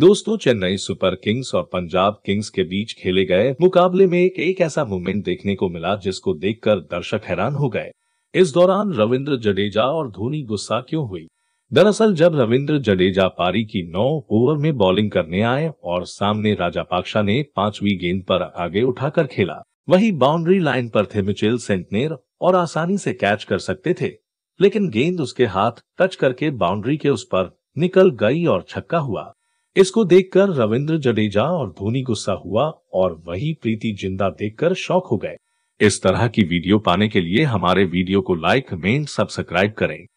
दोस्तों Chennai super Kings और Punjab Kings के बीच खेले गए मुकाबले में एक, एक ऐसा मूवमेंट देखने को मिला जिसको देखकर दर्शक हैरान हो गए इस दौरान रविंद्र जडेजा और धोनी गुस्सा क्यों हुई दरअसल जब रविंद्र जडेजा पारी की नौ ओवर में बॉलिंग करने आए और सामने राजा पाक्षा ने पांचवी गेंद पर आगे उठाकर खेला वही बाउंड्री लाइन पर थे मिचेल सेंटनेर और आसानी से कैच कर सकते थे लेकिन गेंद उसके हाथ टच करके बाउंड्री के उस पर निकल गई और छक्का हुआ इसको देखकर रविंद्र जडेजा और धोनी गुस्सा हुआ और वही प्रीति जिंदा देखकर शौक हो गए इस तरह की वीडियो पाने के लिए हमारे वीडियो को लाइक मेन सब्सक्राइब करें